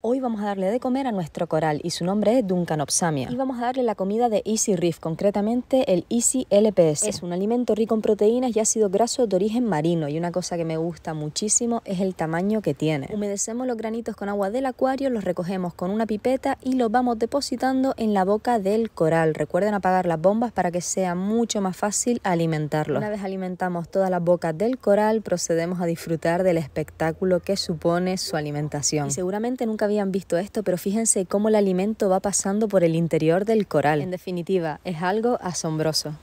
Hoy vamos a darle de comer a nuestro coral y su nombre es Duncanopsamia. Y vamos a darle la comida de Easy Reef, concretamente el Easy LPS. Es un alimento rico en proteínas y ácido graso de origen marino y una cosa que me gusta muchísimo es el tamaño que tiene. Humedecemos los granitos con agua del acuario, los recogemos con una pipeta y los vamos depositando en la boca del coral. Recuerden apagar las bombas para que sea mucho más fácil alimentarlo. Una vez alimentamos todas las bocas del coral, procedemos a disfrutar del espectáculo que supone su alimentación. seguramente nunca habían visto esto, pero fíjense cómo el alimento va pasando por el interior del coral. En definitiva, es algo asombroso.